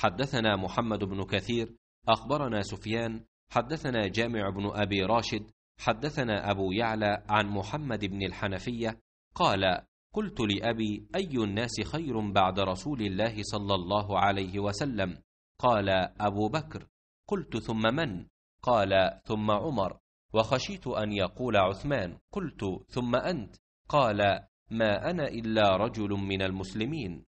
حدثنا محمد بن كثير اخبرنا سفيان حدثنا جامع بن ابي راشد حدثنا ابو يعلى عن محمد بن الحنفيه قال قلت لابي اي الناس خير بعد رسول الله صلى الله عليه وسلم قال ابو بكر قلت ثم من قال ثم عمر وخشيت ان يقول عثمان قلت ثم انت قال ما انا الا رجل من المسلمين